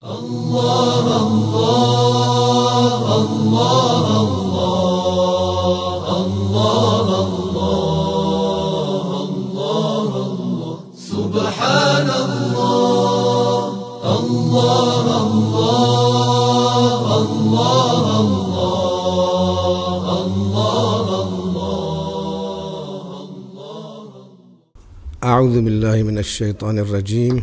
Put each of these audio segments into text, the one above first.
الله الله الله الله الله الله الله سبحان الله الله الله الله الله الله أعوذ بالله من الشيطان الرجيم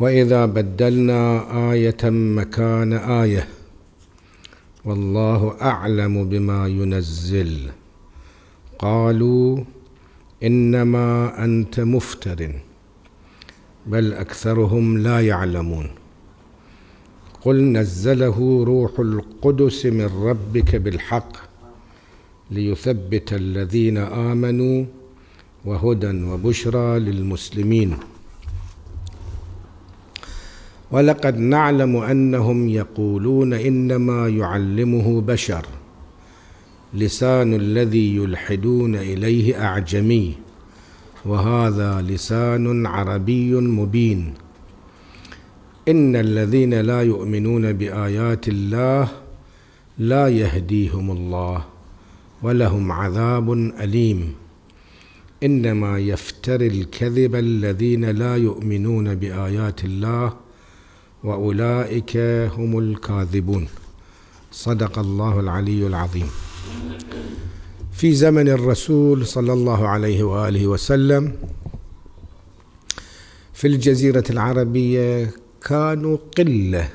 واذا بدلنا ايه مكان ايه والله اعلم بما ينزل قالوا انما انت مفتر بل اكثرهم لا يعلمون قل نزله روح القدس من ربك بالحق ليثبت الذين امنوا وهدى وبشرى للمسلمين ولقد نعلم انهم يقولون انما يعلمه بشر لسان الذي يلحدون اليه اعجمي وهذا لسان عربي مبين ان الذين لا يؤمنون بايات الله لا يهديهم الله ولهم عذاب اليم انما يفتري الكذب الذين لا يؤمنون بايات الله واولئك هم الكاذبون صدق الله العلي العظيم في زمن الرسول صلى الله عليه واله وسلم في الجزيره العربيه كانوا قله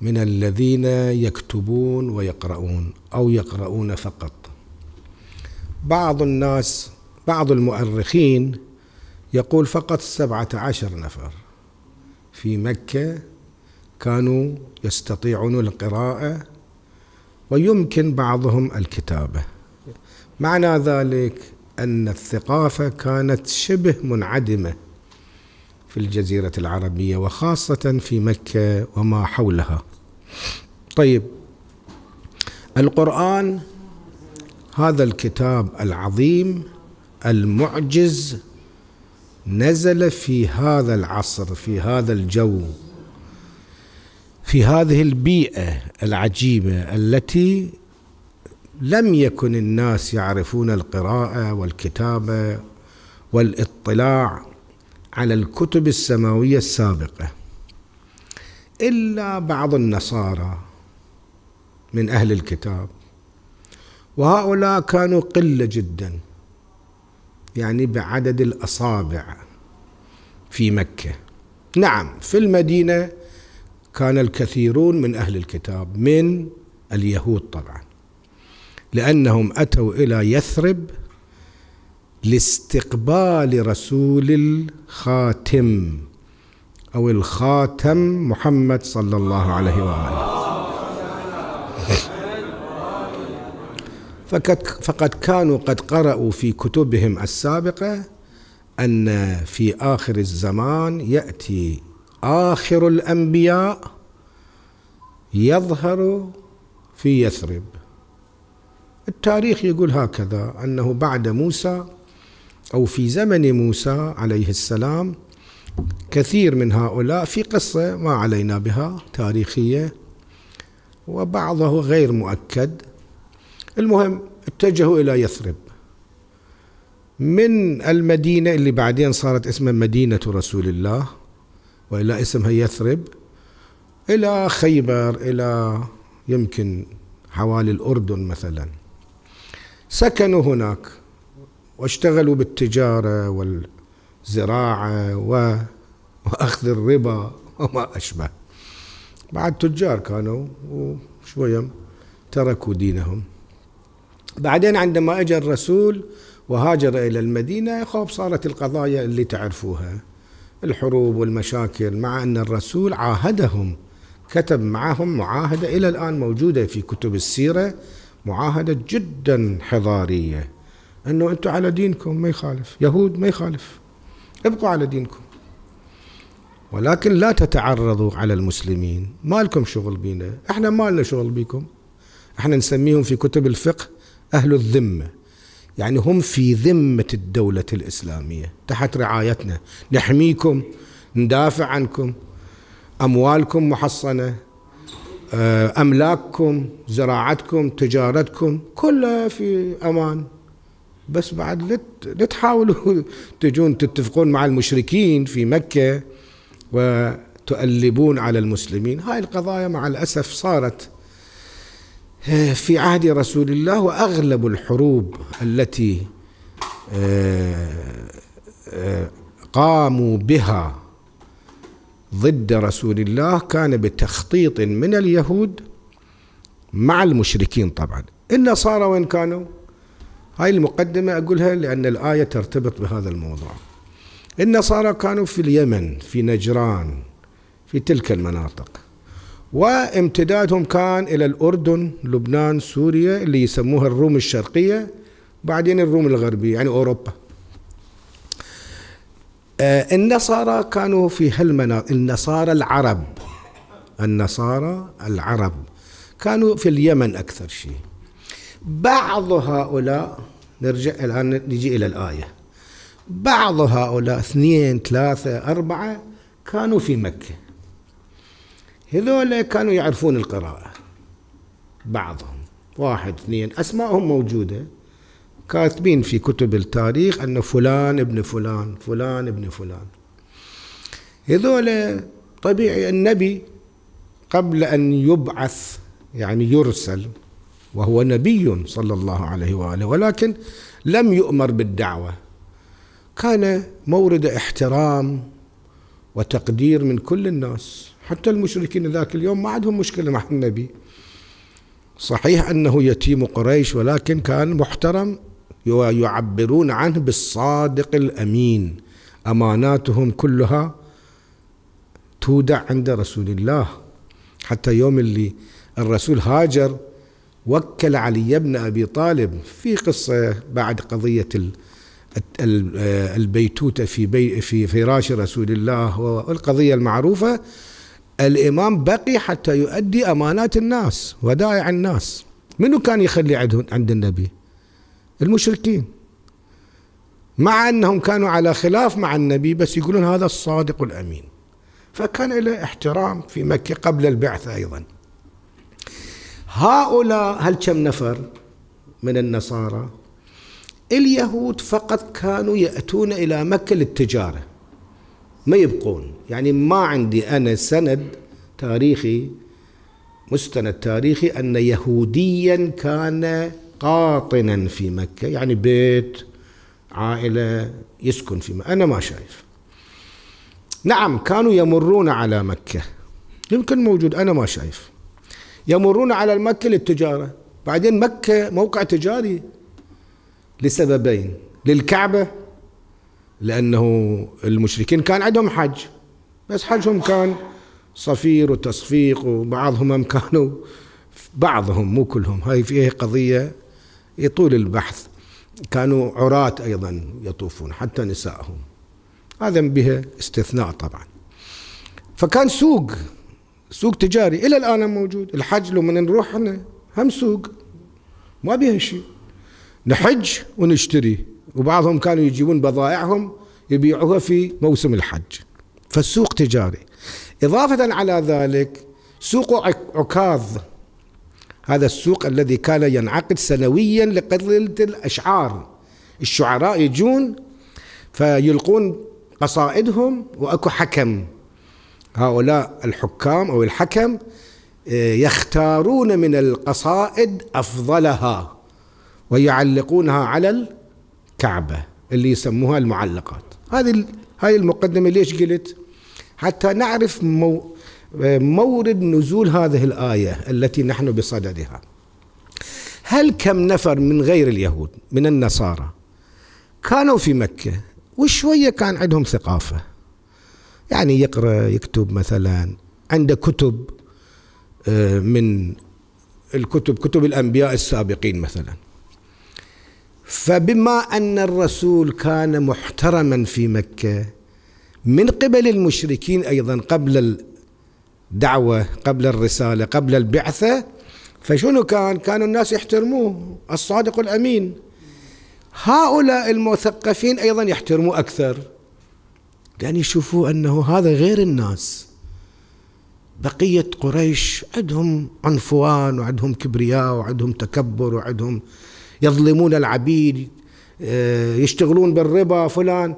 من الذين يكتبون ويقرؤون او يقرؤون فقط بعض الناس بعض المؤرخين يقول فقط سبعه عشر نفر في مكة كانوا يستطيعون القراءة ويمكن بعضهم الكتابة معنى ذلك أن الثقافة كانت شبه منعدمة في الجزيرة العربية وخاصة في مكة وما حولها طيب القرآن هذا الكتاب العظيم المعجز نزل في هذا العصر في هذا الجو في هذه البيئة العجيبة التي لم يكن الناس يعرفون القراءة والكتابة والاطلاع على الكتب السماوية السابقة إلا بعض النصارى من أهل الكتاب وهؤلاء كانوا قلة جدا يعني بعدد الأصابع في مكة نعم في المدينة كان الكثيرون من أهل الكتاب من اليهود طبعا لأنهم أتوا إلى يثرب لاستقبال رسول الخاتم أو الخاتم محمد صلى الله عليه وآله فقد كانوا قد قرأوا في كتبهم السابقة أن في آخر الزمان يأتي آخر الأنبياء يظهر في يثرب التاريخ يقول هكذا أنه بعد موسى أو في زمن موسى عليه السلام كثير من هؤلاء في قصة ما علينا بها تاريخية وبعضه غير مؤكد المهم اتجهوا إلى يثرب من المدينة اللي بعدين صارت اسمها مدينة رسول الله وإلى اسمها يثرب إلى خيبر إلى يمكن حوالي الأردن مثلا سكنوا هناك واشتغلوا بالتجارة والزراعة و... وأخذ الربا وما أشبه بعد تجار كانوا وشوية تركوا دينهم بعدين عندما اجى الرسول وهاجر الى المدينه خوف صارت القضايا اللي تعرفوها الحروب والمشاكل مع ان الرسول عاهدهم كتب معهم معاهده الى الان موجوده في كتب السيره معاهده جدا حضاريه انه انتم على دينكم ما يخالف يهود ما يخالف ابقوا على دينكم ولكن لا تتعرضوا على المسلمين ما لكم شغل بينا احنا ما لنا شغل بيكم احنا نسميهم في كتب الفقه أهل الذمة يعني هم في ذمة الدولة الإسلامية تحت رعايتنا نحميكم ندافع عنكم أموالكم محصنة آه، أملاككم زراعتكم تجارتكم كلها في أمان بس بعد لا تحاولوا تجون تتفقون مع المشركين في مكة وتؤلبون على المسلمين هاي القضايا مع الأسف صارت في عهد رسول الله واغلب الحروب التي آه، آه، قاموا بها ضد رسول الله كان بتخطيط من اليهود مع المشركين طبعا النصارى وين كانوا هاي المقدمة أقولها لأن الآية ترتبط بهذا الموضوع النصارى كانوا في اليمن في نجران في تلك المناطق وامتدادهم كان إلى الأردن لبنان سوريا اللي يسموها الروم الشرقية بعدين الروم الغربية يعني أوروبا آه، النصارى كانوا في هالمناطق النصارى العرب النصارى العرب كانوا في اليمن أكثر شيء بعض هؤلاء نرجع الآن نجي إلى الآية بعض هؤلاء اثنين ثلاثة أربعة كانوا في مكة هذول كانوا يعرفون القراءة بعضهم واحد اثنين أسمائهم موجودة كاتبين في كتب التاريخ أن فلان ابن فلان فلان ابن فلان هذول طبيعي النبي قبل أن يبعث يعني يرسل وهو نبي صلى الله عليه وآله ولكن لم يؤمر بالدعوة كان مورد احترام وتقدير من كل الناس حتى المشركين ذاك اليوم ما عندهم مشكلة مع النبي صحيح أنه يتيم قريش ولكن كان محترم ويعبرون عنه بالصادق الأمين أماناتهم كلها تودع عند رسول الله حتى يوم اللي الرسول هاجر وكل علي بن أبي طالب في قصة بعد قضية آه، البيتوتة في, بي في فراش رسول الله والقضية المعروفة الإمام بقي حتى يؤدي أمانات الناس ودائع الناس منو كان يخلي عندهم عند النبي المشركين مع أنهم كانوا على خلاف مع النبي بس يقولون هذا الصادق الأمين فكان له احترام في مكة قبل البعث أيضا هؤلاء هل كم نفر من النصارى اليهود فقط كانوا يأتون إلى مكة للتجارة ما يبقون يعني ما عندي أنا سند تاريخي مستند تاريخي أن يهوديا كان قاطنا في مكة يعني بيت عائلة يسكن في مكة أنا ما شايف نعم كانوا يمرون على مكة يمكن موجود أنا ما شايف يمرون على المكة للتجارة بعدين مكة موقع تجاري لسببين للكعبة لأنه المشركين كان عندهم حج بس حجهم كان صفير وتصفيق وبعضهم هم كانوا بعضهم مو كلهم هاي فيها إيه قضية يطول إيه البحث كانوا عراة أيضا يطوفون حتى نسائهم هذا بها استثناء طبعا فكان سوق سوق تجاري إلى الآن موجود الحج لو من نروح هم سوق ما بها شيء نحج ونشتري وبعضهم كانوا يجيبون بضائعهم يبيعوها في موسم الحج فالسوق تجاري إضافة على ذلك سوق عكاظ هذا السوق الذي كان ينعقد سنويا لقلة الأشعار الشعراء يجون فيلقون قصائدهم وأكو حكم هؤلاء الحكام أو الحكم آه، يختارون من القصائد أفضلها ويعلقونها على كعبة اللي يسموها المعلقات هذه هاي المقدمة ليش قلت حتى نعرف مو مورد نزول هذه الآية التي نحن بصددها هل كم نفر من غير اليهود من النصارى كانوا في مكة وشوية كان عندهم ثقافة يعني يقرأ يكتب مثلا عنده كتب آه، من الكتب كتب الأنبياء السابقين مثلا فبما أن الرسول كان محترما في مكة من قبل المشركين أيضا قبل الدعوة قبل الرسالة قبل البعثة فشنو كان كانوا الناس يحترموه الصادق الأمين هؤلاء المثقفين أيضا يحترموه أكثر لأن يعني يشوفوا أنه هذا غير الناس بقية قريش عندهم عنفوان وعندهم كبرياء وعندهم تكبر وعندهم يظلمون العبيد آه، يشتغلون بالربا فلان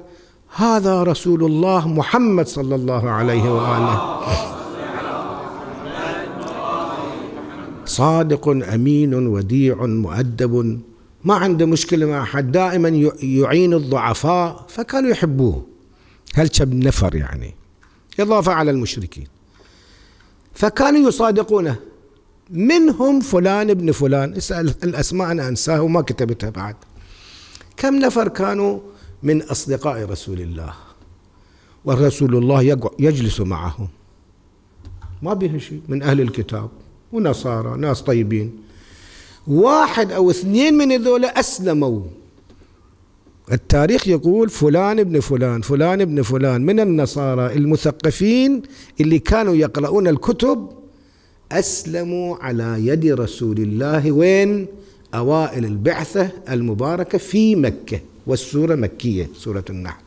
هذا رسول الله محمد صلى الله عليه واله صادق امين وديع مؤدب ما عنده مشكله مع احد دائما يعين الضعفاء فكانوا يحبوه هل كم نفر يعني اضافه على المشركين فكانوا يصادقونه منهم فلان ابن فلان اسأل الأسماء أنا أنساها وما كتبتها بعد كم نفر كانوا من أصدقاء رسول الله ورسول الله يجلس معهم ما بها شيء من أهل الكتاب ونصارى ناس طيبين واحد أو اثنين من هذول أسلموا التاريخ يقول فلان ابن فلان فلان ابن فلان من النصارى المثقفين اللي كانوا يقرؤون الكتب أسلموا على يد رسول الله وين أوائل البعثة المباركة في مكة والسورة مكية سورة النحل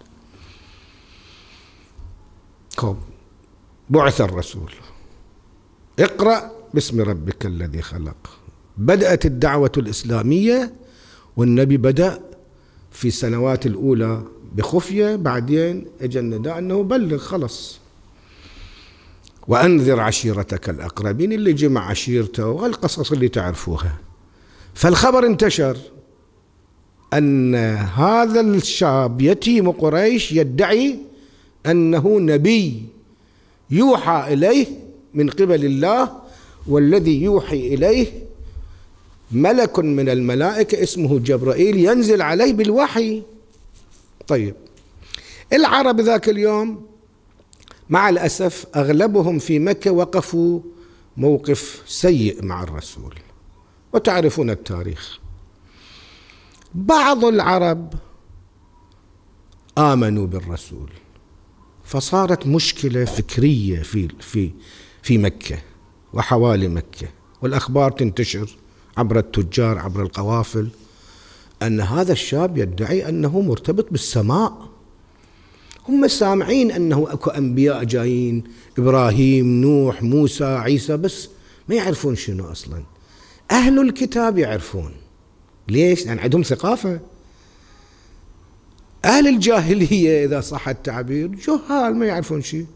بعث الرسول اقرأ باسم ربك الذي خلق بدأت الدعوة الإسلامية والنبي بدأ في السنوات الأولى بخفية بعدين اجى النداء أنه بلغ خلص وأنذر عشيرتك الأقربين اللي جمع عشيرته والقصص اللي تعرفوها فالخبر انتشر أن هذا الشاب يتيم قريش يدعي أنه نبي يوحى إليه من قبل الله والذي يوحي إليه ملك من الملائكة اسمه جبرائيل ينزل عليه بالوحي طيب العرب ذاك اليوم مع الأسف أغلبهم في مكة وقفوا موقف سيء مع الرسول وتعرفون التاريخ بعض العرب آمنوا بالرسول فصارت مشكلة فكرية في في في مكة وحوالي مكة والأخبار تنتشر عبر التجار عبر القوافل أن هذا الشاب يدعي أنه مرتبط بالسماء هم سامعين أنه أكو أنبياء جايين إبراهيم نوح موسى عيسى بس ما يعرفون شنو أصلا أهل الكتاب يعرفون ليش؟ لأن عندهم ثقافة أهل الجاهلية إذا صح التعبير جهال ما يعرفون شيء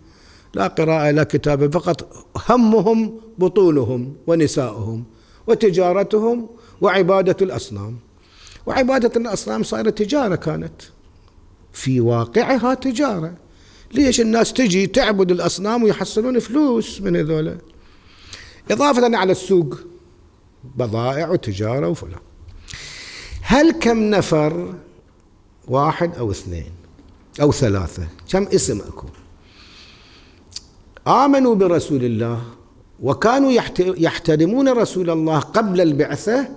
لا قراءة لا كتابة فقط همهم بطولهم ونساؤهم وتجارتهم وعبادة الأصنام وعبادة الأصنام صارت تجارة كانت في واقعها تجاره ليش الناس تجي تعبد الاصنام ويحصلون فلوس من هذولا اضافه على السوق بضائع وتجاره وفلان هل كم نفر واحد او اثنين او ثلاثه كم اسم اكو امنوا برسول الله وكانوا يحترمون رسول الله قبل البعثه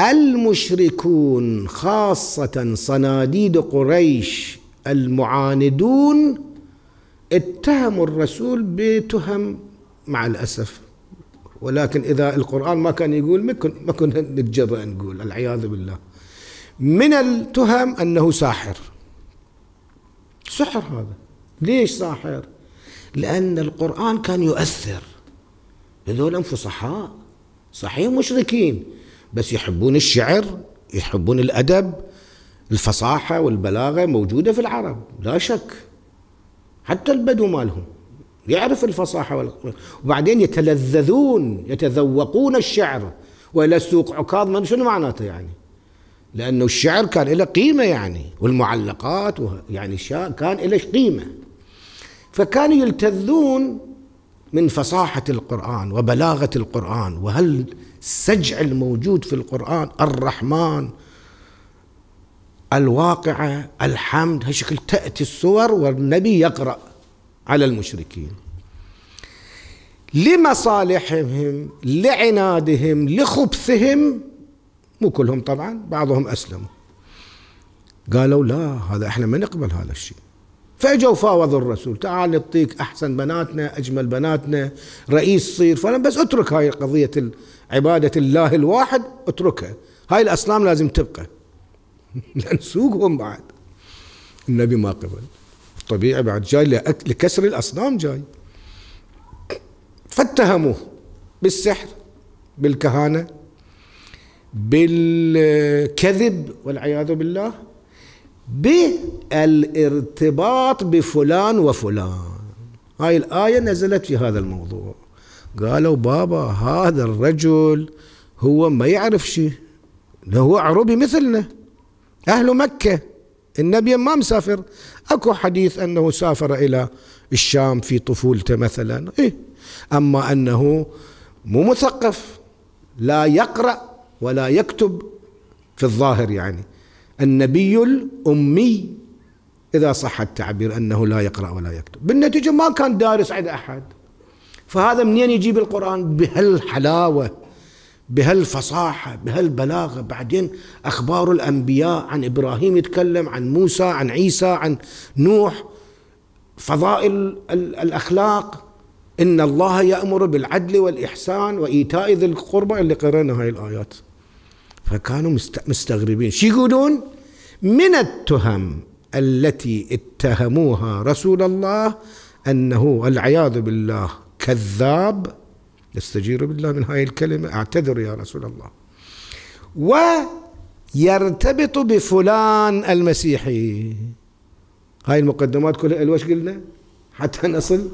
المشركون خاصة صناديد قريش المعاندون اتهموا الرسول بتهم مع الأسف ولكن إذا القرآن ما كان يقول ما كنا نتجرأ نقول العياذ بالله من التهم أنه ساحر سحر هذا ليش ساحر لأن القرآن كان يؤثر هذول فصحاء صحيح مشركين بس يحبون الشعر يحبون الأدب الفصاحة والبلاغة موجودة في العرب لا شك حتى البدو مالهم يعرف الفصاحة وبعدين يتلذذون يتذوقون الشعر وإلى السوق عكاظ من شنو معناته يعني لأنه الشعر كان له قيمة يعني والمعلقات يعني كان له قيمة فكانوا يلتذون من فصاحة القرآن وبلاغة القرآن وهل السجع الموجود في القرآن الرحمن الواقعة الحمد هشكل تأتي الصور والنبي يقرأ على المشركين لمصالحهم لعنادهم لخبثهم مو كلهم طبعا بعضهم أسلموا قالوا لا هذا احنا ما نقبل هذا الشيء فاجوا فاوضوا الرسول تعال نعطيك احسن بناتنا اجمل بناتنا رئيس صير فلان بس اترك هاي قضيه عبادة الله الواحد اتركها هاي الأصنام لازم تبقى لأن سوقهم بعد النبي ما قبل طبيعي بعد جاي لكسر الأصنام جاي فاتهموه بالسحر بالكهانة بالكذب والعياذ بالله بالارتباط بفلان وفلان هاي الآية نزلت في هذا الموضوع قالوا بابا هذا الرجل هو ما يعرف شيء هو عربي مثلنا أهل مكة النبي ما مسافر أكو حديث أنه سافر إلى الشام في طفولته مثلا إيه أما أنه مو مثقف لا يقرأ ولا يكتب في الظاهر يعني النبي الأمي إذا صح التعبير أنه لا يقرأ ولا يكتب بالنتيجة ما كان دارس عند أحد فهذا منين يجيب القرآن بهالحلاوة بهالفصاحة بهالبلاغة بعدين أخبار الأنبياء عن إبراهيم يتكلم عن موسى عن عيسى عن نوح فضائل الأخلاق إن الله يأمر بالعدل والإحسان وإيتاء ذي القربى اللي قرأنا هاي الآيات فكانوا مستغربين شو يقولون من التهم التي اتهموها رسول الله أنه والعياذ بالله كذاب يستجير بالله من هاي الكلمة اعتذر يا رسول الله ويرتبط بفلان المسيحي هاي المقدمات كلها الوش قلنا حتى نصل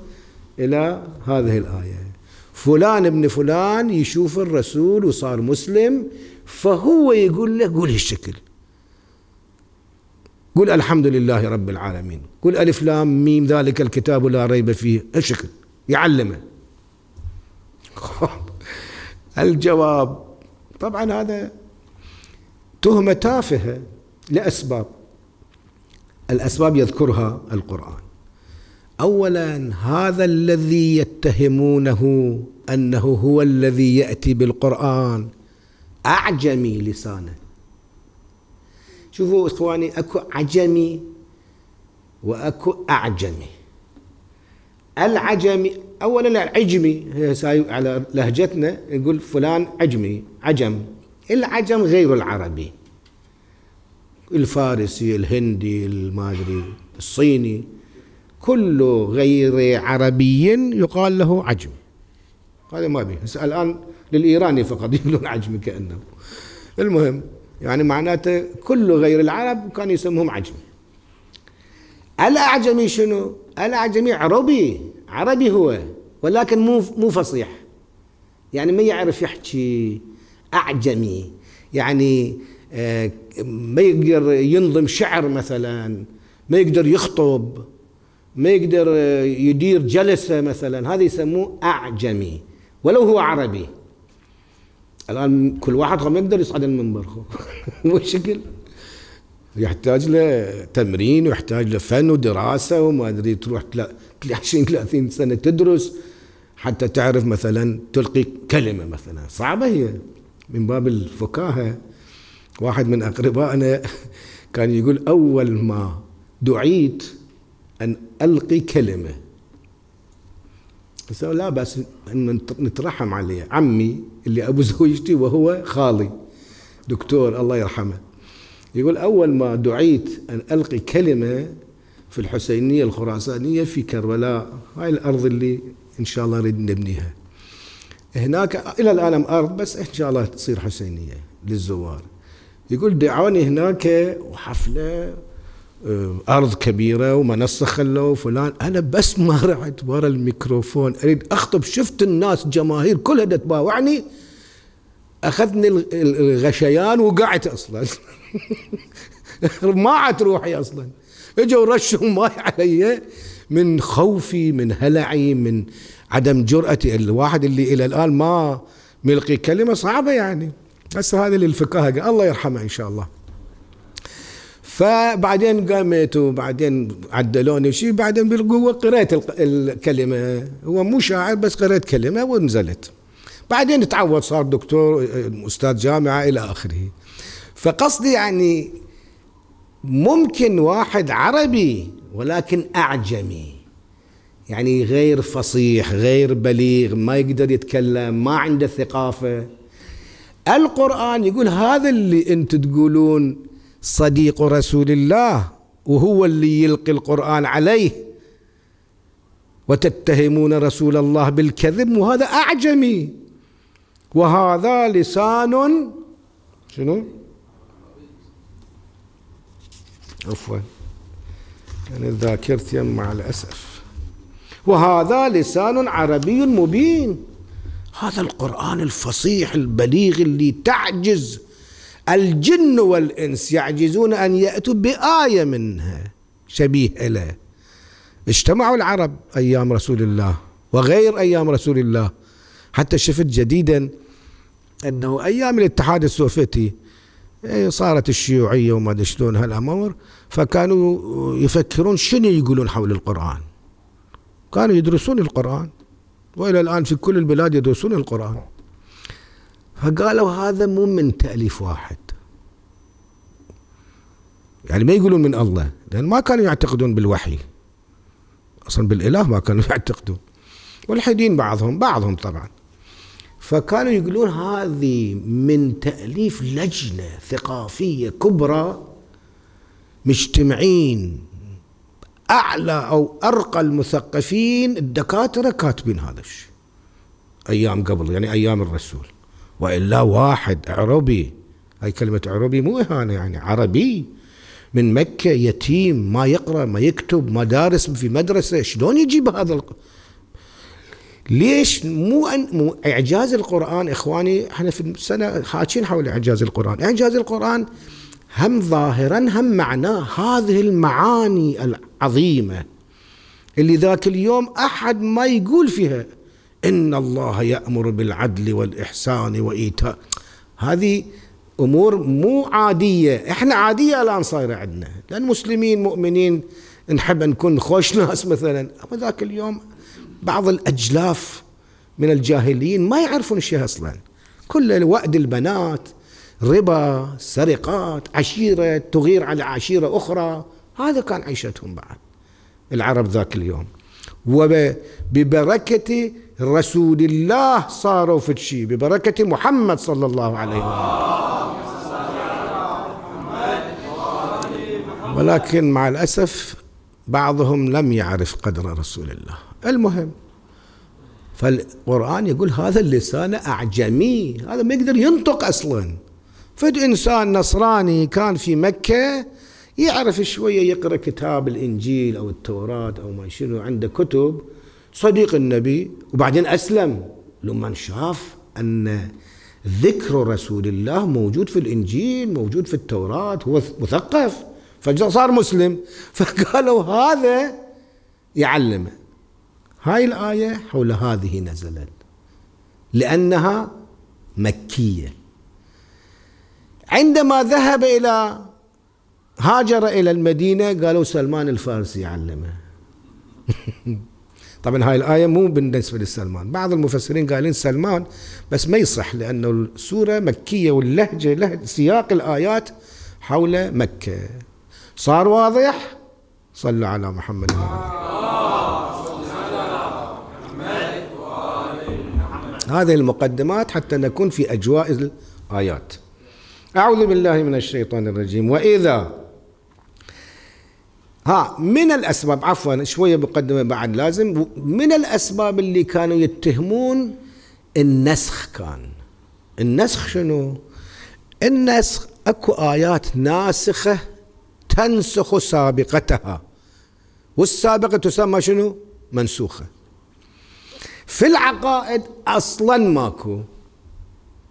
إلى هذه الآية فلان ابن فلان يشوف الرسول وصار مسلم فهو يقول له قول الشكل قل الحمد لله رب العالمين قل ألف لام ميم ذلك الكتاب لا ريب فيه الشكل يعلمه الجواب طبعا هذا تهمة تافهة لأسباب الأسباب يذكرها القرآن أولا هذا الذي يتهمونه أنه هو الذي يأتي بالقرآن أعجمي لسانه شوفوا إخواني أكو عجمي وأكو أعجمي العجمي اولا العجمي على لهجتنا نقول فلان عجمي عجم العجم غير العربي الفارسي الهندي المادري الصيني كل غير عربي يقال له عجم هذا ما به الان للايراني فقط يقولون عجمي كانه المهم يعني معناته كل غير العرب كان يسموهم عجمي الأعجمي شنو؟ الأعجمي عربي عربي هو ولكن مو مو فصيح يعني ما يعرف يحكي أعجمي يعني آه، ما يقدر ينظم شعر مثلا ما يقدر يخطب ما يقدر آه، يدير جلسة مثلا هذا يسموه أعجمي ولو هو عربي الآن كل واحد ما يقدر يصعد المنبر مو شكل يحتاج له تمرين ويحتاج له فن ودراسة وما أدري تروح 20 30 سنة تدرس حتى تعرف مثلا تلقي كلمة مثلا صعبة هي من باب الفكاهة واحد من أقربائنا كان يقول أول ما دعيت أن ألقي كلمة بس لا بأس أن نترحم عليه عمي اللي أبو زوجتي وهو خالي دكتور الله يرحمه يقول أول ما دعيت أن ألقي كلمة في الحسينية الخراسانية في كربلاء هاي الأرض اللي إن شاء الله نريد نبنيها هناك إلى الآن أرض بس إن شاء الله تصير حسينية للزوار يقول دعوني هناك وحفلة آه، أرض كبيرة ومنصة خلوا فلان أنا بس ما رحت ورا الميكروفون أريد أخطب شفت الناس جماهير كلها تباوعني اخذني الغشيان وقعت اصلا ما عاد روحي اصلا اجوا رشوا ماي علي من خوفي من هلعي من عدم جرأتي الواحد اللي الى الان ما ملقي كلمه صعبه يعني هسه هذا للفكاهه الله يرحمه ان شاء الله فبعدين قامت وبعدين عدلوني شيء بعدين بالقوه قريت الكلمه هو مو شاعر بس قريت كلمه ونزلت بعدين تعود صار دكتور استاذ جامعه الى اخره فقصدي يعني ممكن واحد عربي ولكن اعجمي يعني غير فصيح غير بليغ ما يقدر يتكلم ما عنده ثقافه القران يقول هذا اللي انت تقولون صديق رسول الله وهو اللي يلقي القران عليه وتتهمون رسول الله بالكذب وهذا اعجمي وهذا لسان شنو عفوا يعني ذاكرتي مع الأسف وهذا لسان عربي مبين هذا القرآن الفصيح البليغ اللي تعجز الجن والإنس يعجزون أن يأتوا بآية منها شبيه له اجتمعوا العرب أيام رسول الله وغير أيام رسول الله حتى شفت جديدا انه ايام الاتحاد السوفيتي إيه، صارت الشيوعيه وما ادري شلون هالامور فكانوا يفكرون شنو يقولون حول القران كانوا يدرسون القران والى الان في كل البلاد يدرسون القران فقالوا هذا مو من تاليف واحد يعني ما يقولون من الله لان ما كانوا يعتقدون بالوحي اصلا بالاله ما كانوا يعتقدون والحدين بعضهم بعضهم طبعا فكانوا يقولون هذه من تأليف لجنة ثقافية كبرى مجتمعين أعلى أو أرقى المثقفين الدكاترة كاتبين هذا الشيء أيام قبل يعني أيام الرسول وإلا واحد عربي هاي كلمة عربي مو إهانة يعني عربي من مكة يتيم ما يقرأ ما يكتب ما دارس في مدرسة شلون يجيب هذا الق... ليش مو أن مو اعجاز القران اخواني احنا في السنه حاكين حول اعجاز القران، اعجاز القران هم ظاهرا هم معناه هذه المعاني العظيمه اللي ذاك اليوم احد ما يقول فيها ان الله يامر بالعدل والاحسان وايتاء هذه امور مو عاديه، احنا عاديه الان صايره عندنا، لان مسلمين مؤمنين نحب نكون خوش ناس مثلا، اما ذاك اليوم بعض الأجلاف من الجاهليين ما يعرفون الشيء أصلا كل وأد البنات ربا سرقات عشيرة تغير على عشيرة أخرى هذا كان عيشتهم بعد العرب ذاك اليوم وببركة رسول الله صاروا في الشيء ببركة محمد صلى الله عليه وسلم ولكن مع الأسف بعضهم لم يعرف قدر رسول الله المهم فالقرآن يقول هذا اللسان أعجمي هذا ما يقدر ينطق أصلا فد إنسان نصراني كان في مكة يعرف شوية يقرأ كتاب الإنجيل أو التوراة أو ما شنو عنده كتب صديق النبي وبعدين أسلم لما شاف أن ذكر رسول الله موجود في الإنجيل موجود في التوراة هو مثقف فصار مسلم فقالوا هذا يعلمه هاي الآية حول هذه نزلت لأنها مكية عندما ذهب إلى هاجر إلى المدينة قالوا سلمان الفارسي علمه طبعا هاي الآية مو بالنسبة لسلمان بعض المفسرين قالين سلمان بس ما يصح لأنه السورة مكية واللهجة لهجة سياق الآيات حول مكة صار واضح صلوا على محمد وعلى آله هذه المقدمات حتى نكون في أجواء الآيات أعوذ بالله من الشيطان الرجيم وإذا ها من الأسباب عفوا شوية مقدمة بعد لازم من الأسباب اللي كانوا يتهمون النسخ كان النسخ شنو النسخ اكو آيات ناسخة تنسخ سابقتها والسابقة تسمى شنو منسوخة في العقائد اصلا ماكو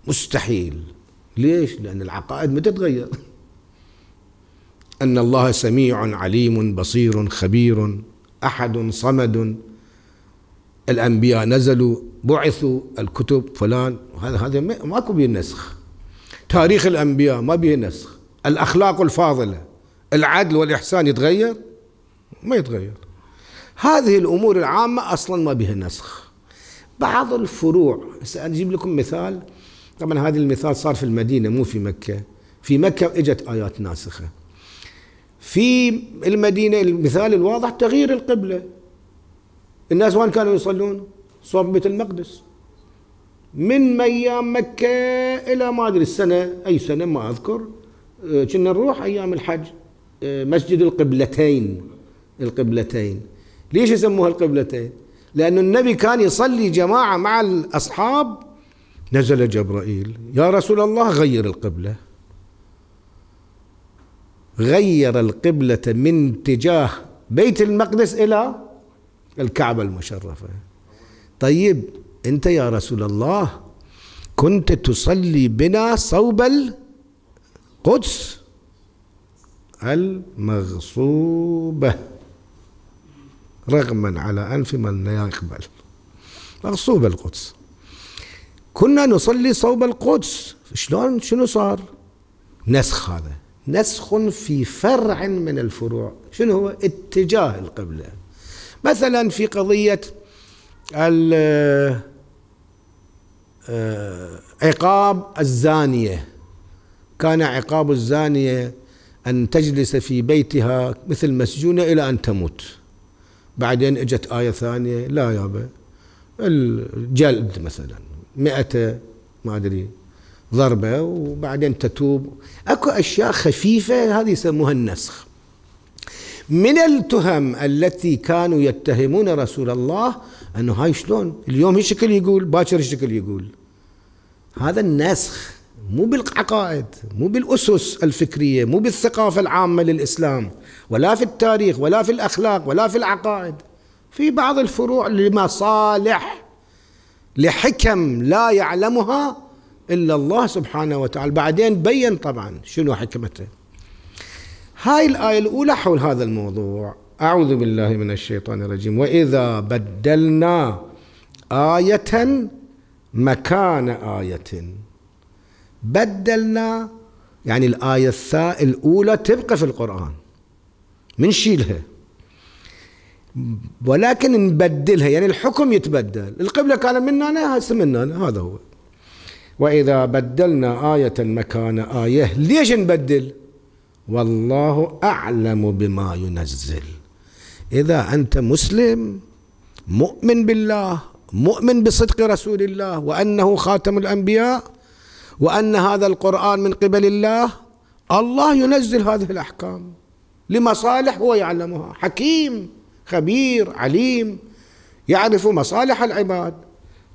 مستحيل ليش لان العقائد ما تتغير ان الله سميع عليم بصير خبير احد صمد الانبياء نزلوا بعثوا الكتب فلان هذا هذا ماكو به نسخ تاريخ الانبياء ما به نسخ الاخلاق الفاضله العدل والاحسان يتغير ما يتغير هذه الامور العامه اصلا ما بها نسخ بعض الفروع سأجيب لكم مثال طبعا هذا المثال صار في المدينه مو في مكه في مكه اجت ايات ناسخه في المدينه المثال الواضح تغيير القبله الناس وين كانوا يصلون؟ صوب بيت المقدس من ايام مكه الى ما ادري السنه اي سنه ما اذكر آه، كنا نروح ايام الحج آه، مسجد القبلتين القبلتين ليش يسموها القبلتين؟ لأن النبي كان يصلي جماعة مع الأصحاب نزل جبرائيل يا رسول الله غير القبلة غير القبلة من اتجاه بيت المقدس إلى الكعبة المشرفة طيب أنت يا رسول الله كنت تصلي بنا صوب القدس المغصوبه رغما على أنف من لا يقبل مغصوب القدس كنا نصلي صوب القدس شلون شنو صار نسخ هذا نسخ في فرع من الفروع شنو هو اتجاه القبلة مثلا في قضية آه، عقاب الزانية كان عقاب الزانية أن تجلس في بيتها مثل مسجونة إلى أن تموت بعدين اجت آية ثانية لا يابا الجلد مثلا مئة ما أدري ضربة وبعدين تتوب أكو أشياء خفيفة هذه يسموها النسخ من التهم التي كانوا يتهمون رسول الله أنه هاي شلون اليوم شكل يقول باكر شكل يقول هذا النسخ مو بالعقائد مو بالأسس الفكرية مو بالثقافة العامة للإسلام ولا في التاريخ ولا في الأخلاق ولا في العقائد في بعض الفروع لمصالح لحكم لا يعلمها إلا الله سبحانه وتعالى بعدين بين طبعا شنو حكمته هاي الآية الأولى حول هذا الموضوع أعوذ بالله من الشيطان الرجيم وإذا بدلنا آية مكان آية بدلنا يعني الآية الأولى تبقى في القرآن منشيلها ولكن نبدلها يعني الحكم يتبدل القبلة كان منا هنا هسه من هذا هو وإذا بدلنا آية مكان آية ليش نبدل والله أعلم بما ينزل إذا أنت مسلم مؤمن بالله مؤمن بصدق رسول الله وأنه خاتم الأنبياء وأن هذا القرآن من قبل الله الله ينزل هذه الأحكام لمصالح هو يعلمها حكيم خبير عليم يعرف مصالح العباد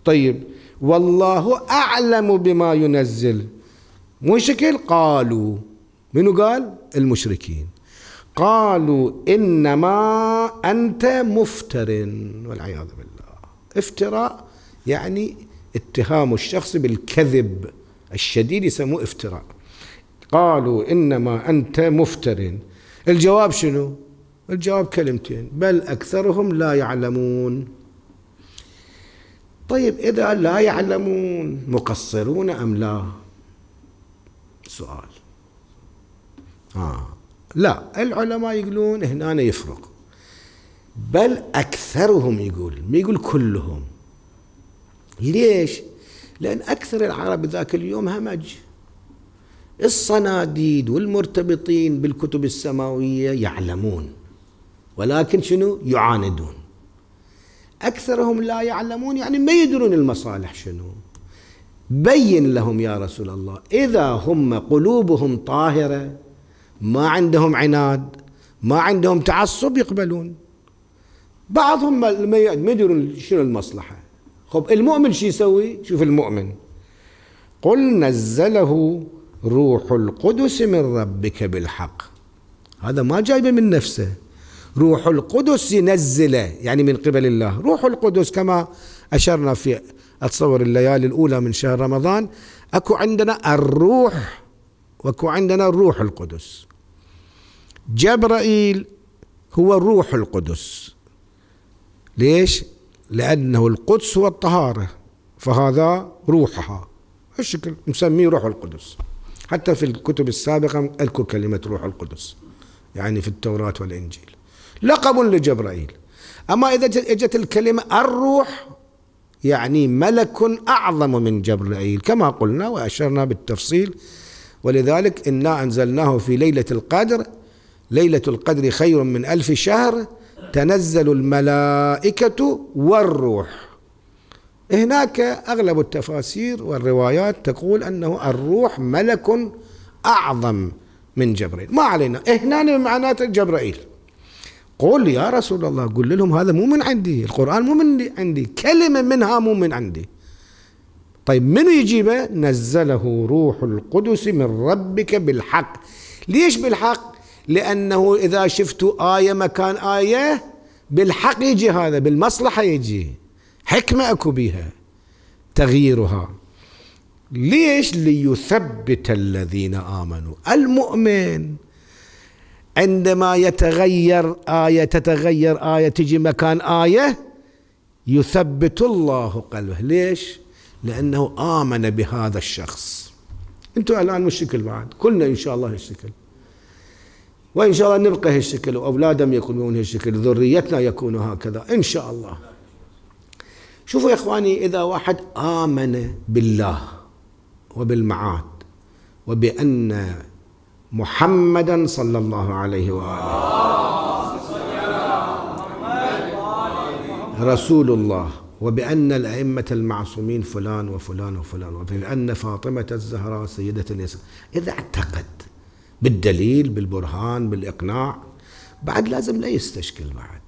طيب والله أعلم بما ينزل مو شكل قالوا منو قال المشركين قالوا إنما أنت مفتر والعياذ بالله افتراء يعني اتهام الشخص بالكذب الشديد يسموه افتراء قالوا إنما أنت مفتر الجواب شنو الجواب كلمتين بل أكثرهم لا يعلمون طيب إذا لا يعلمون مقصرون أم لا سؤال آه. لا العلماء يقولون هنا يفرق بل أكثرهم يقول ما يقول كلهم ليش لأن أكثر العرب ذاك اليوم همج الصناديد والمرتبطين بالكتب السماوية يعلمون ولكن شنو يعاندون أكثرهم لا يعلمون يعني ما يدرون المصالح شنو بين لهم يا رسول الله إذا هم قلوبهم طاهرة ما عندهم عناد ما عندهم تعصب يقبلون بعضهم ما يدرون شنو المصلحه خب المؤمن شو يسوي شوف المؤمن قل نزله روح القدس من ربك بالحق هذا ما جايبه من نفسه روح القدس ينزله يعني من قبل الله روح القدس كما أشرنا في أتصور الليالي الأولى من شهر رمضان أكو عندنا الروح وأكو عندنا الروح القدس جبرائيل هو الروح القدس ليش لأنه القدس هو الطهارة فهذا روحها الشكل مسميه روح القدس حتى في الكتب السابقة ألكوا كلمة روح القدس يعني في التوراة والإنجيل لقب لجبرائيل أما إذا إجت الكلمة الروح يعني ملك أعظم من جبرائيل كما قلنا وأشرنا بالتفصيل ولذلك إنا أنزلناه في ليلة القدر ليلة القدر خير من ألف شهر تنزل الملائكة والروح هناك أغلب التفاسير والروايات تقول أنه الروح ملك أعظم من جبريل ما علينا هنا معناته جبرائيل قل يا رسول الله قل لهم هذا مو من عندي القرآن مو من عندي كلمة منها مو من عندي طيب منو يجيبه نزله روح القدس من ربك بالحق ليش بالحق لأنه إذا شفت آية مكان آية بالحق يجي هذا بالمصلحة يجي حكمة أكو بها تغييرها ليش ليثبت الذين آمنوا المؤمن عندما يتغير آية تتغير آية تجي مكان آية يثبت الله قلبه ليش لأنه آمن بهذا الشخص أنتم الآن مش شكل بعد كلنا إن شاء الله الشكل وإن شاء الله نبقى هالشكل وأولادهم يكونون هالشكل ذريتنا يكون هكذا إن شاء الله شوفوا يا إخواني إذا واحد آمن بالله وبالمعاد وبأن محمدا صلى الله عليه وآله رسول الله وبأن الأئمة المعصومين فلان وفلان وفلان وبأن فاطمة الزهراء سيدة اليسر إذا اعتقد بالدليل بالبرهان بالإقناع بعد لازم لا يستشكل بعد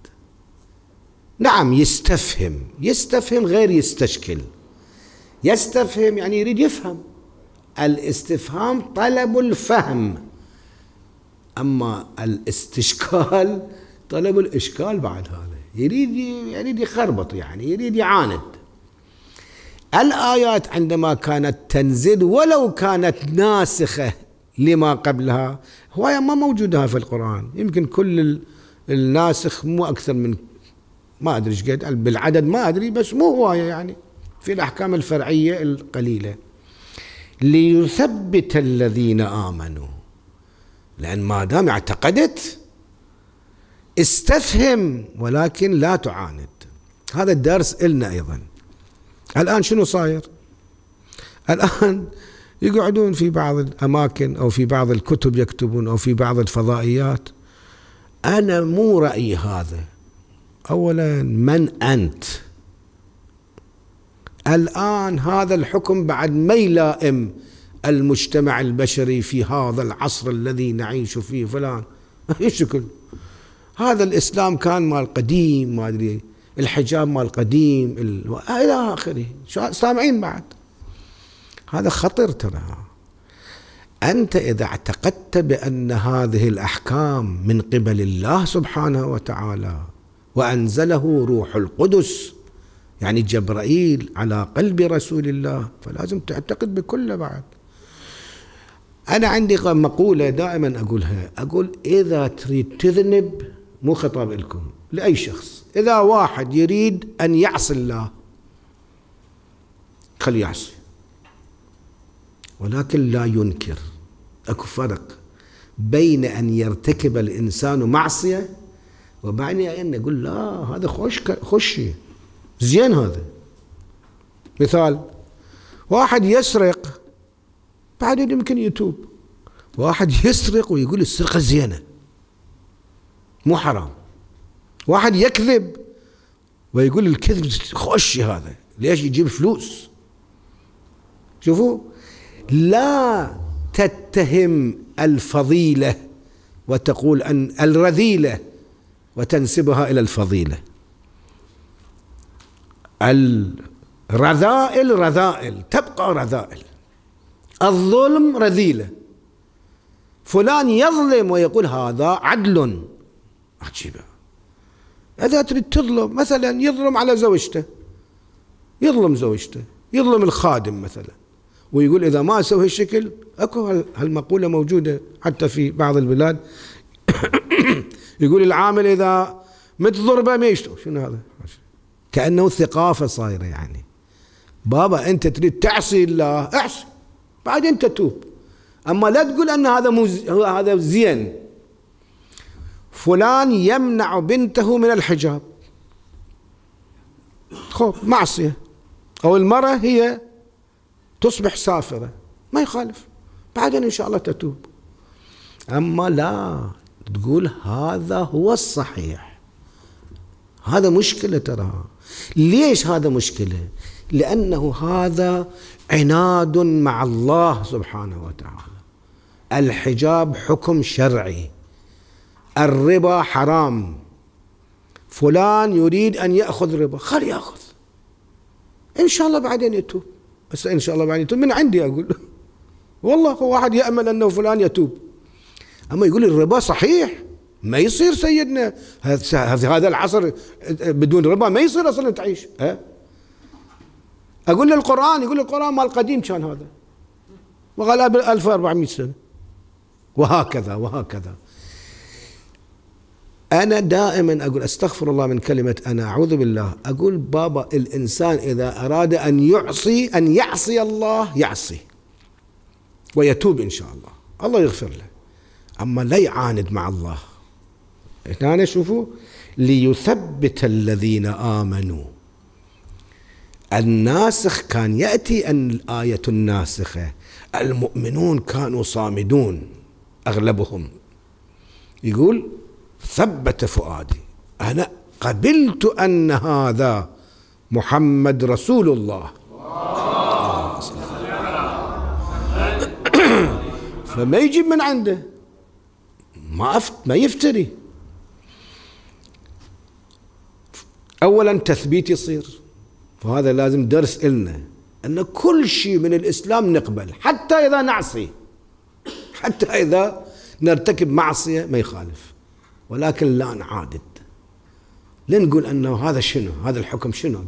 نعم يستفهم يستفهم غير يستشكل يستفهم يعني يريد يفهم الاستفهام طلب الفهم أما الاستشكال طلب الإشكال بعد هذا يريد يريد يخربط يعني يريد يعاند الآيات عندما كانت تنزل ولو كانت ناسخة لما قبلها هواية ما موجودة في القرآن يمكن كل الناسخ مو أكثر من ما أدري ايش قد بالعدد ما أدري بس مو هواية يعني في الأحكام الفرعية القليلة ليثبت الذين آمنوا لأن ما دام اعتقدت استفهم ولكن لا تعاند هذا الدرس إلنا أيضا الآن شنو صاير الآن يقعدون في بعض الأماكن أو في بعض الكتب يكتبون أو في بعض الفضائيات أنا مو رأيي هذا أولا من أنت الآن هذا الحكم بعد ما يلائم المجتمع البشري في هذا العصر الذي نعيش فيه فلان أي شكل هذا الإسلام كان مال قديم ما أدري الحجاب مال قديم إلى آخره سامعين بعد هذا خطر ترى أنت إذا اعتقدت بأن هذه الأحكام من قبل الله سبحانه وتعالى وأنزله روح القدس يعني جبرائيل على قلب رسول الله فلازم تعتقد بكل بعد أنا عندي مقولة دائما أقولها أقول إذا تريد تذنب مو خطاب لكم لأي شخص إذا واحد يريد أن يعصي الله خليه يعصي ولكن لا ينكر اكو فرق بين ان يرتكب الانسان معصيه وبين ان يقول لا هذا خوش خشي زين هذا مثال واحد يسرق بعدين يمكن يتوب واحد يسرق ويقول السرقه زينه مو حرام واحد يكذب ويقول الكذب خوشي هذا ليش يجيب فلوس شوفوا لا تتهم الفضيله وتقول ان الرذيله وتنسبها الى الفضيله الرذائل رذائل تبقى رذائل الظلم رذيله فلان يظلم ويقول هذا عدل عجيبه اذا تريد تظلم مثلا يظلم على زوجته يظلم زوجته يظلم الخادم مثلا ويقول إذا ما أسوي هالشكل أكو هالمقولة موجودة حتى في بعض البلاد يقول العامل إذا مت ضربة ما يشتغل شنو هذا كأنه ثقافة صايرة يعني بابا أنت تريد تعصي الله اعصي بعدين توب أما لا تقول أن هذا مو هذا زين فلان يمنع بنته من الحجاب خب معصية أو المرأة هي تصبح سافرة ما يخالف بعدين إن شاء الله تتوب أما لا تقول هذا هو الصحيح هذا مشكلة ترى ليش هذا مشكلة لأنه هذا عناد مع الله سبحانه وتعالى الحجاب حكم شرعي الربا حرام فلان يريد أن يأخذ ربا خل يأخذ إن شاء الله بعدين يتوب بس ان شاء الله بعدين يتوب من عندي اقول والله هو واحد يامل انه فلان يتوب اما يقول الربا صحيح ما يصير سيدنا هذا العصر بدون ربا ما يصير اصلا تعيش ها اقول له القران يقول القران مال قديم كان هذا وقال قبل 1400 سنه وهكذا وهكذا أنا دائما أقول أستغفر الله من كلمة أنا أعوذ بالله أقول بابا الإنسان إذا أراد أن يعصي أن يعصي الله يعصي ويتوب إن شاء الله الله يغفر له أما لا يعاند مع الله هنا شوفوا ليثبت الذين آمنوا الناسخ كان يأتي أن الآية الناسخة المؤمنون كانوا صامدون أغلبهم يقول ثبت فؤادي أنا قبلت أن هذا محمد رسول الله فما يجيب من عنده ما أفت ما يفتري أولا تثبيت يصير فهذا لازم درس إلنا أن كل شيء من الإسلام نقبل حتى إذا نعصي حتى إذا نرتكب معصية ما يخالف ولكن لا نعادد لنقول أنه هذا شنو هذا الحكم شنو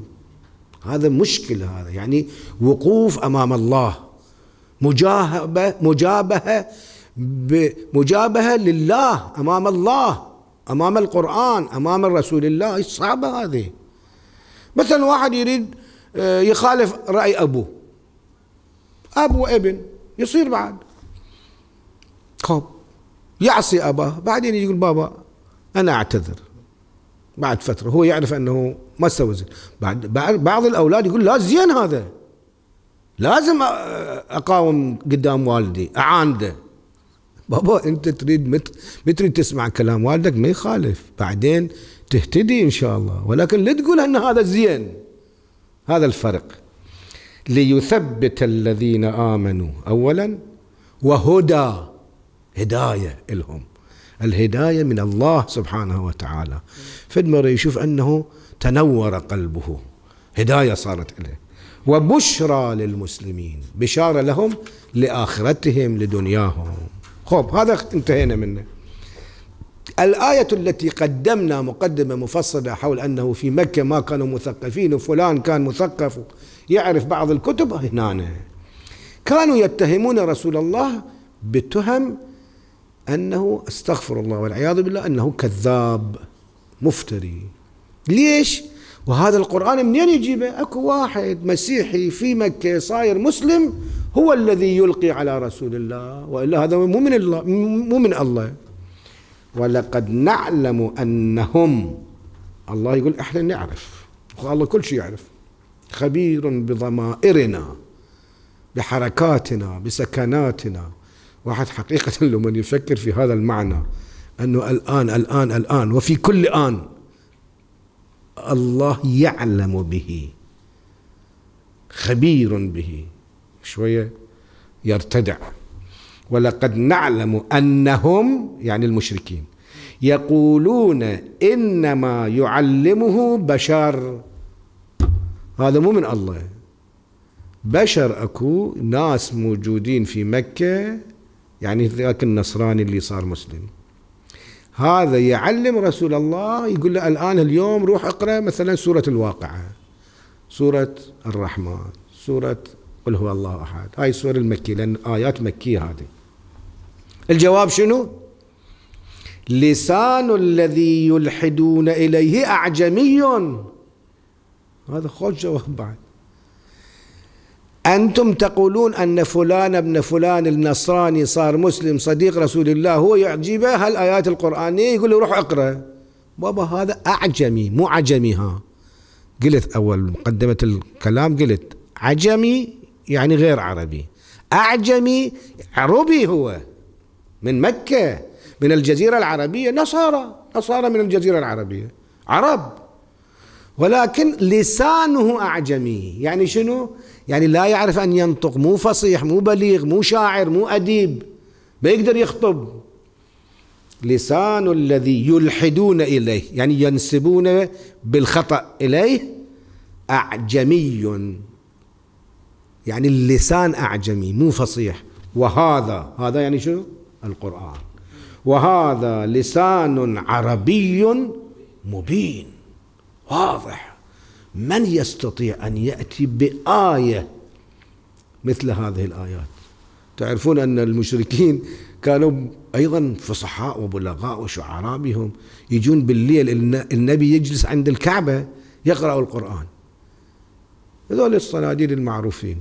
هذا مشكلة هذا يعني وقوف أمام الله مجاهبة مجابهة مجابهة لله أمام الله أمام القرآن أمام رسول الله صعبة هذه مثلا واحد يريد آه، يخالف رأي أبوه أب وابن يصير بعد يعصي أباه بعدين يقول بابا انا اعتذر بعد فتره هو يعرف انه ما سوى زين بعد بعض الاولاد يقول لا زين هذا لازم اقاوم قدام والدي اعانده بابا انت تريد مت... تريد تسمع كلام والدك ما يخالف بعدين تهتدي ان شاء الله ولكن لا تقول ان هذا زين هذا الفرق ليثبت الذين امنوا اولا وهدى هدايه لهم الهداية من الله سبحانه وتعالى فدمر يشوف أنه تنور قلبه هداية صارت إليه وبشرى للمسلمين بشارة لهم لآخرتهم لدنياهم خب هذا انتهينا منه الآية التي قدمنا مقدمة مفصلة حول أنه في مكة ما كانوا مثقفين وفلان كان مثقف يعرف بعض الكتب هنا كانوا يتهمون رسول الله بتهم أنه استغفر الله والعياذ بالله أنه كذاب مفتري ليش؟ وهذا القرآن منين يجيبه؟ اكو واحد مسيحي في مكة صاير مسلم هو الذي يلقي على رسول الله والا هذا مو من الله مو من الله ولقد نعلم انهم الله يقول احنا نعرف الله كل شيء يعرف خبير بضمائرنا بحركاتنا بسكناتنا واحد حقيقة لو من يفكر في هذا المعنى أنه الآن الآن الآن وفي كل آن الله يعلم به خبير به شوية يرتدع ولقد نعلم أنهم يعني المشركين يقولون إنما يعلمه بشر هذا مو من الله بشر اكو ناس موجودين في مكة يعني ذاك النصراني اللي صار مسلم هذا يعلم رسول الله يقول له الآن اليوم روح اقرأ مثلا سورة الواقعة سورة الرحمن سورة قل هو الله أحد هاي السور المكية لأن آيات مكية هذه الجواب شنو لسان الذي يلحدون إليه أعجمي هذا خوش جواب بعد أنتم تقولون أن فلان ابن فلان النصراني صار مسلم صديق رسول الله هو يعجبه هالآيات القرآنية يقول له روح اقرأ بابا هذا أعجمي مو عجمي ها قلت أول مقدمة الكلام قلت عجمي يعني غير عربي أعجمي عربي هو من مكة من الجزيرة العربية نصارى نصارى من الجزيرة العربية عرب ولكن لسانه أعجمي يعني شنو يعني لا يعرف أن ينطق مو فصيح مو بليغ مو شاعر مو أديب بيقدر يخطب لسان الذي يلحدون إليه يعني ينسبون بالخطأ إليه أعجمي يعني اللسان أعجمي مو فصيح وهذا هذا يعني شنو القرآن وهذا لسان عربي مبين واضح من يستطيع أن يأتي بآية مثل هذه الآيات تعرفون أن المشركين كانوا أيضا فصحاء وبلغاء وشعراء بهم يجون بالليل النبي يجلس عند الكعبة يقرأ القرآن هذول الصناديد المعروفين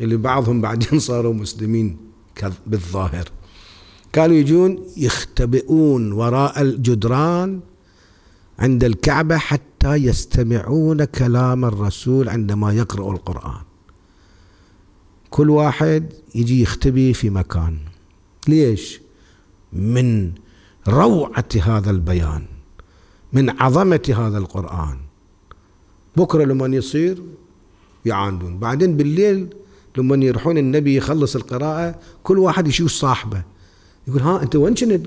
اللي بعضهم بعدين صاروا مسلمين بالظاهر كانوا يجون يختبئون وراء الجدران عند الكعبة حتى يستمعون كلام الرسول عندما يقرأ القرآن كل واحد يجي يختبي في مكان ليش؟ من روعة هذا البيان من عظمة هذا القرآن بكرة لما يصير يعاندون بعدين بالليل لما يروحون النبي يخلص القراءة كل واحد يشوف صاحبه يقول ها أنت وين كنت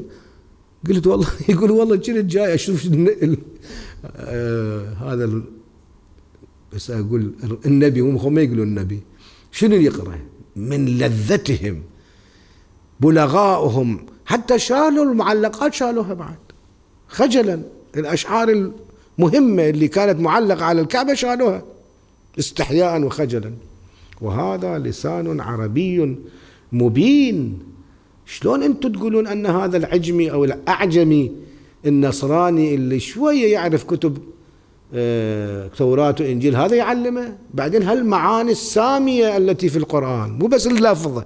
قلت والله يقول والله كنت جاي اشوف آه هذا ال... بس اقول النبي هم ما يقولون النبي شنو يقرا؟ من لذتهم بلغاؤهم حتى شالوا المعلقات شالوها بعد خجلا الاشعار المهمه اللي كانت معلقه على الكعبه شالوها استحياء وخجلا وهذا لسان عربي مبين شلون انتم تقولون ان هذا العجمي او الاعجمي النصراني اللي شويه يعرف كتب آه توراة وانجيل هذا يعلمه بعدين هالمعاني الساميه التي في القران مو بس اللفظ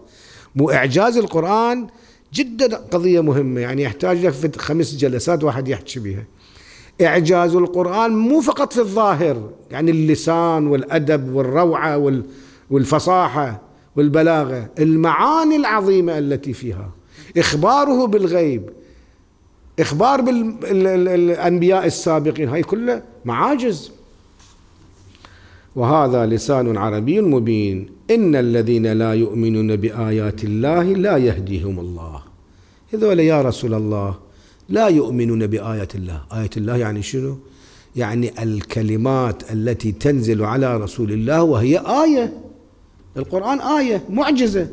مو اعجاز القران جدا قضيه مهمه يعني يحتاج لك في خمس جلسات واحد يحكي بها اعجاز القران مو فقط في الظاهر يعني اللسان والادب والروعه والفصاحه والبلاغه المعاني العظيمه التي فيها اخباره بالغيب اخبار بالانبياء السابقين هاي كلها معاجز وهذا لسان عربي مبين ان الذين لا يؤمنون بايات الله لا يهديهم الله هذول يا رسول الله لا يؤمنون بآيات الله ايه الله يعني شنو يعني الكلمات التي تنزل على رسول الله وهي ايه القرآن آية معجزة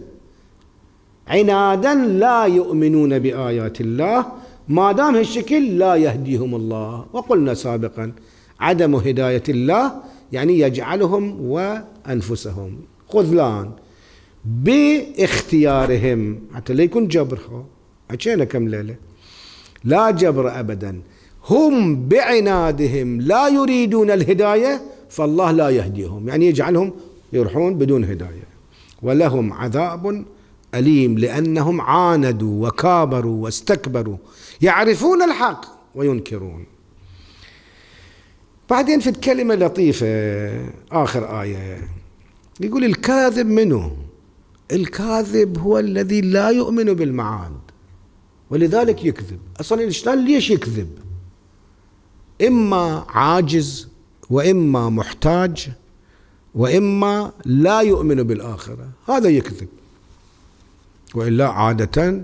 عنادا لا يؤمنون بآيات الله ما دام هالشكل لا يهديهم الله وقلنا سابقا عدم هداية الله يعني يجعلهم وأنفسهم خذلان باختيارهم حتى لا يكون جبر حكينا كم ليلة لا جبر أبدا هم بعنادهم لا يريدون الهداية فالله لا يهديهم يعني يجعلهم يروحون بدون هداية ولهم عذاب أليم لأنهم عاندوا وكابروا واستكبروا يعرفون الحق وينكرون بعدين في الكلمة لطيفة آخر آية يقول الكاذب منه الكاذب هو الذي لا يؤمن بالمعاد ولذلك يكذب أصلا الإنسان ليش يكذب إما عاجز وإما محتاج واما لا يؤمن بالاخره هذا يكذب والا عاده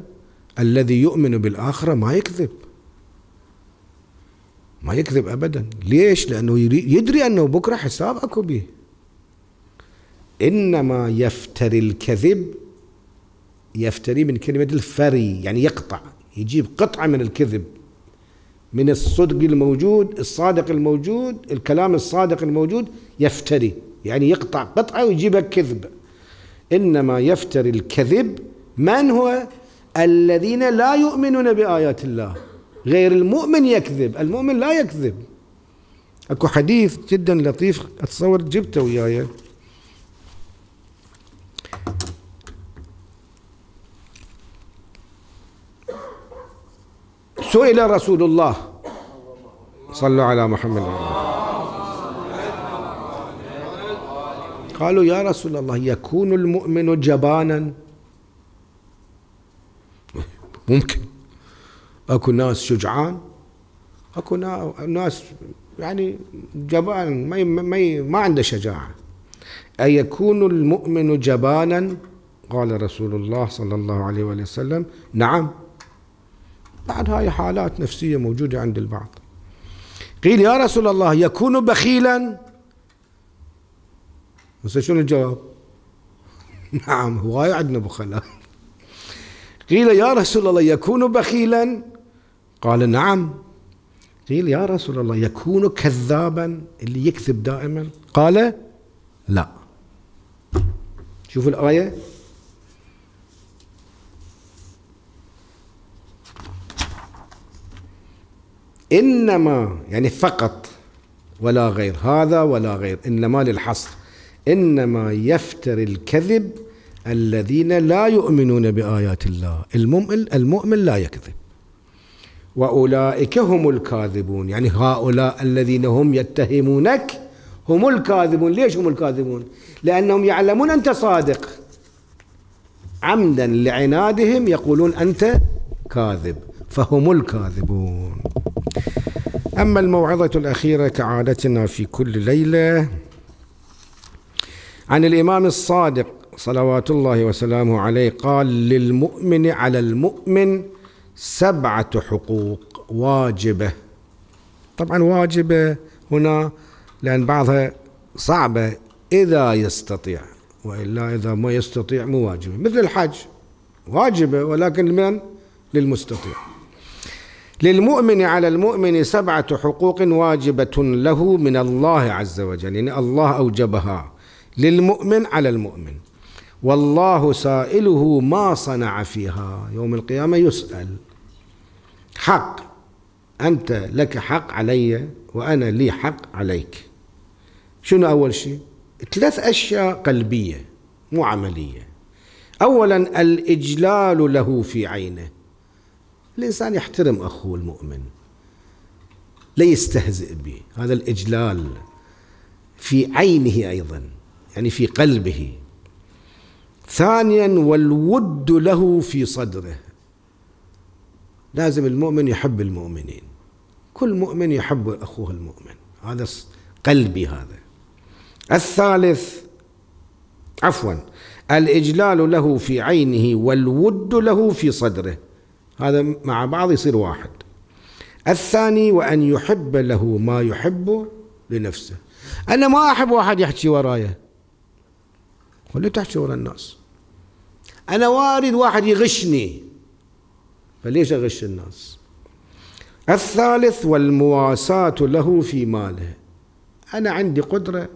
الذي يؤمن بالاخره ما يكذب ما يكذب ابدا ليش لانه يدري انه بكره حساب اكو به انما يفتري الكذب يفتري من كلمه الفري يعني يقطع يجيب قطعه من الكذب من الصدق الموجود الصادق الموجود الكلام الصادق الموجود يفتري يعني يقطع قطعة ويجيبها كذب إنما يفتر الكذب من هو الذين لا يؤمنون بآيات الله غير المؤمن يكذب المؤمن لا يكذب اكو حديث جدا لطيف اتصور جبته وياي سئل رسول الله صلوا على محمد قالوا يا رسول الله يكون المؤمن جبانا ممكن اكو ناس شجعان اكو ناس يعني جبان ما ما ما عنده شجاعه ايكون المؤمن جبانا قال رسول الله صلى الله عليه وآله وسلم نعم بعد هاي حالات نفسية موجودة عند البعض قيل يا رسول الله يكون بخيلا بس شنو الجواب؟ نعم هواية عندنا بخلاء قيل يا رسول الله يكون بخيلا قال نعم قيل يا رسول الله يكون كذابا اللي يكذب دائما قال لا شوفوا الآية إنما يعني فقط ولا غير هذا ولا غير إنما للحصر إنما يفتر الكذب الذين لا يؤمنون بآيات الله المؤمن, المؤمن لا يكذب وأولئك هم الكاذبون يعني هؤلاء الذين هم يتهمونك هم الكاذبون ليش هم الكاذبون لأنهم يعلمون أنت صادق عمدا لعنادهم يقولون أنت كاذب فهم الكاذبون أما الموعظة الأخيرة كعادتنا في كل ليلة عن الإمام الصادق صلوات الله وسلامه عليه قال للمؤمن على المؤمن سبعة حقوق واجبة طبعا واجبة هنا لأن بعضها صعبة إذا يستطيع وإلا إذا ما يستطيع مو واجبة مثل الحج واجبة ولكن لمن؟ للمستطيع للمؤمن على المؤمن سبعة حقوق واجبة له من الله عز وجل يعني الله أوجبها للمؤمن على المؤمن والله سائله ما صنع فيها يوم القيامة يسأل حق أنت لك حق علي وأنا لي حق عليك شنو أول شيء ثلاث أشياء قلبية مو عملية أولا الإجلال له في عينه الإنسان يحترم أخوه المؤمن لا يستهزئ به هذا الإجلال في عينه أيضا يعني في قلبه ثانيا والود له في صدره لازم المؤمن يحب المؤمنين كل مؤمن يحب اخوه المؤمن هذا قلبي هذا الثالث عفوا الاجلال له في عينه والود له في صدره هذا مع بعض يصير واحد الثاني وان يحب له ما يحب لنفسه انا ما احب واحد يحكي ورايا ولا تحشي ورا الناس أنا وارد واحد يغشني فليش أغش الناس الثالث والمواساة له في ماله أنا عندي قدرة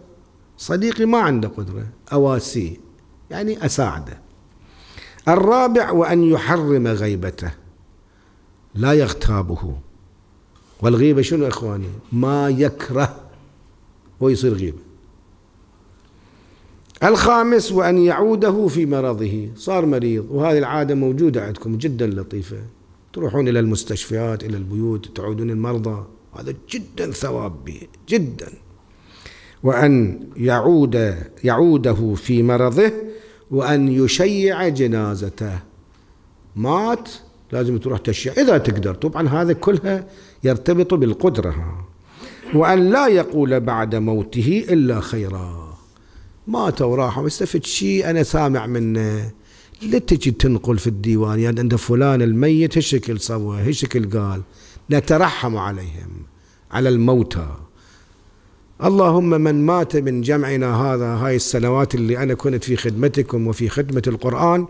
صديقي ما عنده قدرة أواسيه يعني أساعده الرابع وأن يحرم غيبته لا يغتابه والغيبة شنو إخواني ما يكره ويصير غيبة الخامس وأن يعوده في مرضه صار مريض وهذه العادة موجودة عندكم جدا لطيفة تروحون إلى المستشفيات إلى البيوت تعودون المرضى هذا جدا ثواب به جدا وأن يعود يعوده في مرضه وأن يشيع جنازته مات لازم تروح تشيع إذا تقدر طبعا هذا كلها يرتبط بالقدرة وأن لا يقول بعد موته إلا خيرا ماتوا وراحوا ما استفدت شيء انا سامع منه لا تجي تنقل في الديوان يعني عند فلان الميت هالشكل سوى هالشكل قال نترحم عليهم على الموتى اللهم من مات من جمعنا هذا هاي السنوات اللي أنا كنت في خدمتكم وفي خدمة القرآن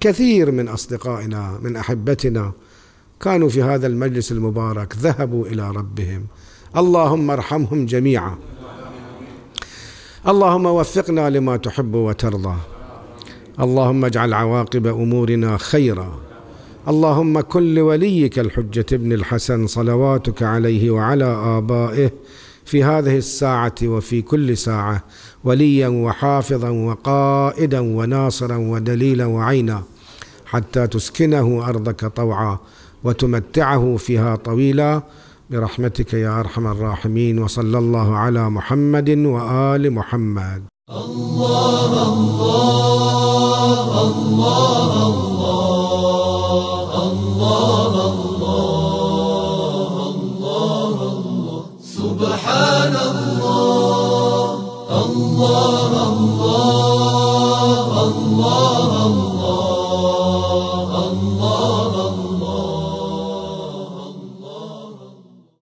كثير من أصدقائنا من أحبتنا كانوا في هذا المجلس المبارك ذهبوا إلى ربهم اللهم ارحمهم جميعا اللهم وفقنا لما تحب وترضى اللهم اجعل عواقب امورنا خيرا اللهم كن لوليك الحجه ابن الحسن صلواتك عليه وعلى ابائه في هذه الساعه وفي كل ساعه وليا وحافظا وقائدا وناصرا ودليلا وعينا حتى تسكنه ارضك طوعا وتمتعه فيها طويلا برحمتك يا ارحم الراحمين وصلى الله على محمد وال محمد الله الله الله, الله